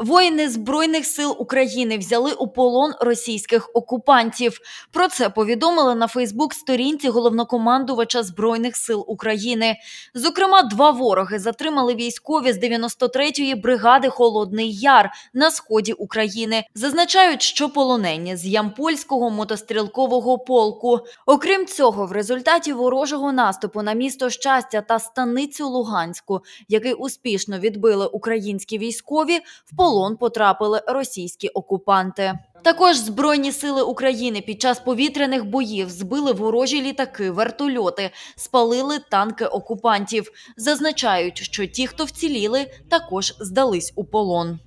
Воїни збройних сил України взяли у полон російських окупантів. Про це повідомили на Фейсбук-сторінці головнокомандувача збройних сил України. Зокрема, два вороги затримали військові з 93-ї бригади Холодний Яр на сході України. Зазначають, що полонені з Ямпольського мотострілкового полку. Окрім цього, в результаті ворожого наступу на місто щастя та станицю Луганську, який успішно відбили українські військові, в полон полон потрапили російські окупанти. Також збройні сили України під час повітряних боїв збили ворожі літаки, вертольоти, спалили танки окупантів. Зазначають, що ті, хто вціліли, також здались у полон.